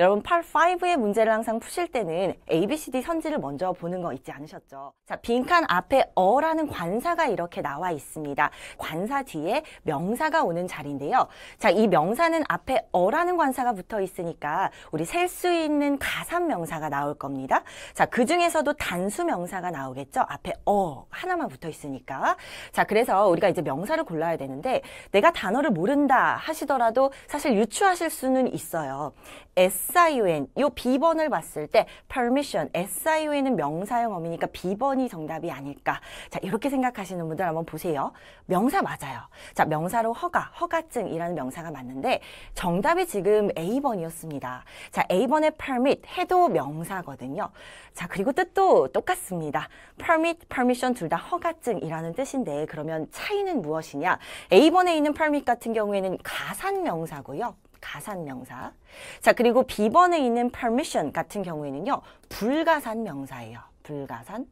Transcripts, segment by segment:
여러분 팔 5의 문제를 항상 푸실 때는 ABCD 선지를 먼저 보는 거 잊지 않으셨죠? 자, 빈칸 앞에 어라는 관사가 이렇게 나와 있습니다. 관사 뒤에 명사가 오는 자리인데요. 자, 이 명사는 앞에 어라는 관사가 붙어 있으니까 우리 셀 수 있는 가산 명사가 나올 겁니다. 자, 그 중에서도 단수 명사가 나오겠죠? 앞에 어 하나만 붙어 있으니까. 자, 그래서 우리가 이제 명사를 골라야 되는데 내가 단어를 모른다 하시더라도 사실 유추하실 수는 있어요. S SION, 요 B번을 봤을 때 permission, SION은 명사형 어미니까 B번이 정답이 아닐까. 자, 이렇게 생각하시는 분들 한번 보세요. 명사 맞아요. 자, 명사로 허가, 허가증이라는 명사가 맞는데 정답이 지금 A번이었습니다. 자, A번의 permit, 해도 명사거든요. 자, 그리고 뜻도 똑같습니다. permit, permission 둘 다 허가증이라는 뜻인데 그러면 차이는 무엇이냐? A번에 있는 permit 같은 경우에는 가산 명사고요. 가산 명사. 자, 그리고 비번에 있는 permission 같은 경우에는요. 불가산 명사예요. 불가산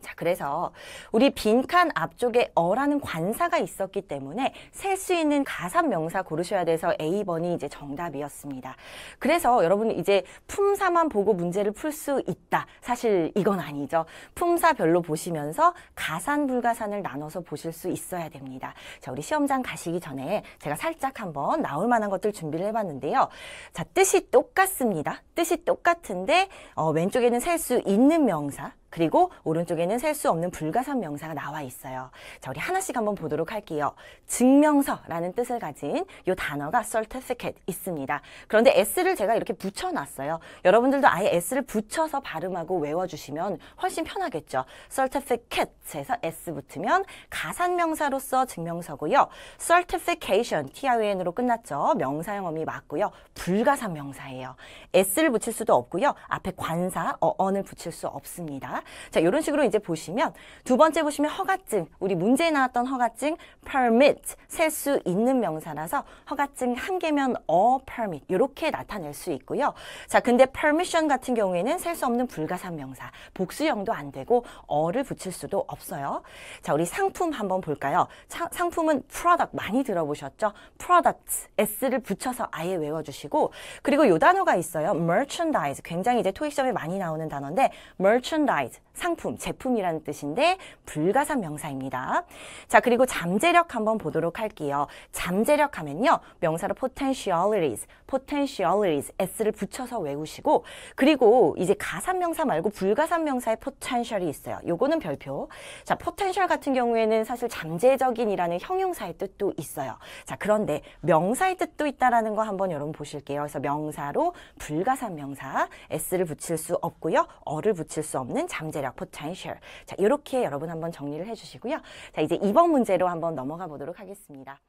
자, 그래서 우리 빈칸 앞쪽에 어라는 관사가 있었기 때문에 셀 수 있는 가산 명사 고르셔야 돼서 A번이 이제 정답이었습니다. 그래서 여러분 이제 품사만 보고 문제를 풀 수 있다. 사실 이건 아니죠. 품사별로 보시면서 가산 불가산을 나눠서 보실 수 있어야 됩니다. 자, 우리 시험장 가시기 전에 제가 살짝 한번 나올 만한 것들 준비를 해 봤는데요. 자, 뜻이 똑같습니다. 뜻이 똑같은데 어, 왼쪽에는 셀 수 있는 명사 그리고 오른쪽에는 셀 수 없는 불가산 명사가 나와 있어요. 자, 우리 하나씩 한번 보도록 할게요. 증명서라는 뜻을 가진 이 단어가 certificate 있습니다. 그런데 S를 제가 이렇게 붙여놨어요. 여러분들도 아예 S를 붙여서 발음하고 외워주시면 훨씬 편하겠죠. certificate에서 S 붙으면 가산명사로서 증명서고요. certification, t i n 으로 끝났죠. 명사형 어미 맞고요. 불가산 명사예요. S를 붙일 수도 없고요. 앞에 관사, 어언을 붙일 수 없습니다. 자, 이런 식으로 이제 보시면 두 번째 보시면 허가증, 우리 문제에 나왔던 허가증 permit, 셀 수 있는 명사라서 허가증 한 개면 어 permit 이렇게 나타낼 수 있고요. 자, 근데 permission 같은 경우에는 셀 수 없는 불가산 명사, 복수형도 안 되고 어를 붙일 수도 없어요. 자, 우리 상품 한번 볼까요? 차, 상품은 product 많이 들어보셨죠? product, s를 붙여서 아예 외워주시고 그리고 요 단어가 있어요. merchandise, 굉장히 이제 토익 시험에 많이 나오는 단어인데 merchandise m e r c h 상품, 제품이라는 뜻인데 불가산 명사입니다. 자, 그리고 잠재력 한번 보도록 할게요. 잠재력 하면요. 명사로 potentialities, potentialities, s를 붙여서 외우시고 그리고 이제 가산 명사 말고 불가산 명사의 potential이 있어요. 요거는 별표. 자, potential 같은 경우에는 사실 잠재적인이라는 형용사의 뜻도 있어요. 자, 그런데 명사의 뜻도 있다라는 거 한번 여러분 보실게요. 그래서 명사로 불가산 명사, s를 붙일 수 없고요. 어를 붙일 수 없는 잠재력, potential. 자, 이렇게 여러분 한번 정리를 해주시고요. 자, 이제 2번 문제로 한번 넘어가 보도록 하겠습니다.